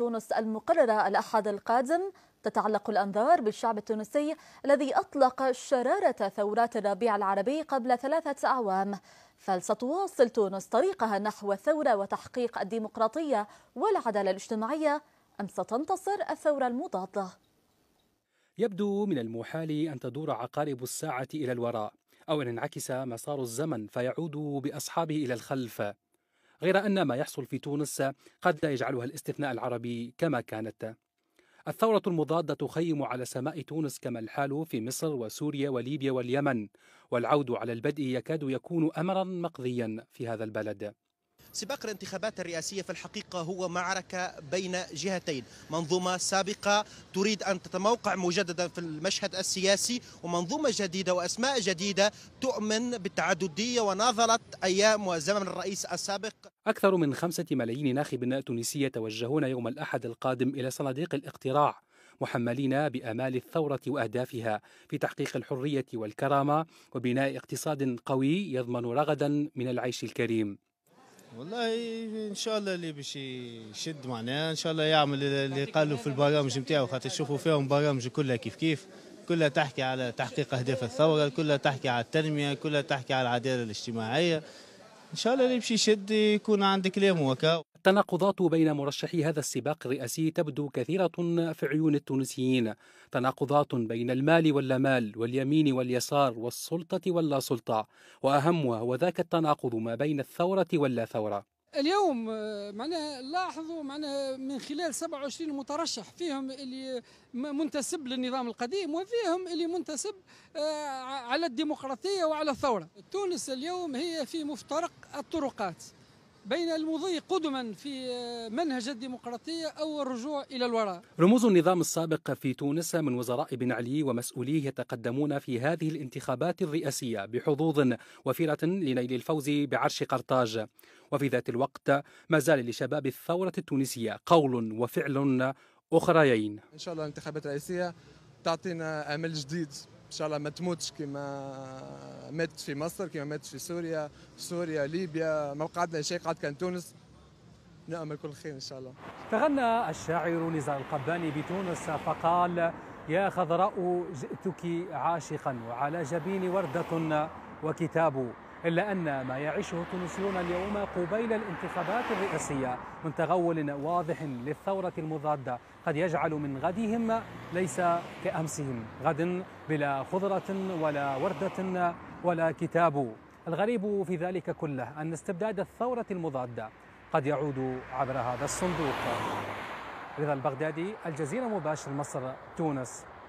تونس المقررة الأحد القادم تتعلق الأنظار بالشعب التونسي الذي أطلق شرارة ثورات الربيع العربي قبل ثلاثة أعوام فلستواصل تونس طريقها نحو الثورة وتحقيق الديمقراطية والعدالة الاجتماعية أم ستنتصر الثورة المضادة؟ يبدو من المحال أن تدور عقارب الساعة إلى الوراء أو أن ينعكس مسار الزمن فيعود بأصحابه إلى الخلف غير أن ما يحصل في تونس قد لا يجعلها الاستثناء العربي كما كانت الثورة المضادة تخيم على سماء تونس كما الحال في مصر وسوريا وليبيا واليمن والعود على البدء يكاد يكون أمرا مقضيا في هذا البلد سباق الانتخابات الرئاسية في الحقيقة هو معركة بين جهتين منظومة سابقة تريد أن تتموقع مجددا في المشهد السياسي ومنظومة جديدة وأسماء جديدة تؤمن بالتعددية وناظرت أيام وزمن الرئيس السابق أكثر من خمسة ملايين ناخب تونسي يتوجهون يوم الأحد القادم إلى صناديق الاقتراع محملين بامال الثوره واهدافها في تحقيق الحريه والكرامه وبناء اقتصاد قوي يضمن رغدا من العيش الكريم والله ان شاء الله اللي باش يشد معناها ان شاء الله يعمل اللي قالوا في البرامج نتاعو خاطر تشوفوا فيهم برامج كلها كيف كيف كلها تحكي على تحقيق اهداف الثوره كلها تحكي على التنميه كلها تحكي على العداله الاجتماعيه ان شاء الله اللي باش يشد يكون عند كلام هكا التناقضات بين مرشحي هذا السباق الرئاسي تبدو كثيرة في عيون التونسيين تناقضات بين المال واللامال واليمين واليسار والسلطة واللا سلطة وأهمها هو ذاك التناقض ما بين الثورة واللا ثورة اليوم آه، معنا لاحظوا معنا من خلال 27 مترشح فيهم اللي منتسب للنظام القديم وفيهم اللي منتسب آه، على الديمقراطيه وعلى الثوره تونس اليوم هي في مفترق الطرقات بين المضي قدما في منهج الديمقراطية أو الرجوع إلى الوراء رموز النظام السابق في تونس من وزراء بن علي ومسؤوليه يتقدمون في هذه الانتخابات الرئاسية بحظوظ وفيرة لنيل الفوز بعرش قرطاج وفي ذات الوقت ما زال لشباب الثورة التونسية قول وفعل أخريين إن شاء الله الانتخابات الرئاسية تعطينا أمل جديد ان شاء الله ما تموتش كما ماتت في مصر كما ماتت في سوريا سوريا ليبيا ما لها شيء قعد كان تونس نامل كل خير ان شاء الله تغنى الشاعر نزار القباني بتونس فقال يا خضراء جئتك عاشقا وعلى جبيني وردة وكتاب إلا أن ما يعيشه التونسيون اليوم قبيل الانتخابات الرئاسية من تغول واضح للثورة المضادة قد يجعل من غدهم ليس كأمسهم غد بلا خضرة ولا وردة ولا كتاب الغريب في ذلك كله أن استبداد الثورة المضادة قد يعود عبر هذا الصندوق رضا البغدادي الجزيرة مباشر مصر تونس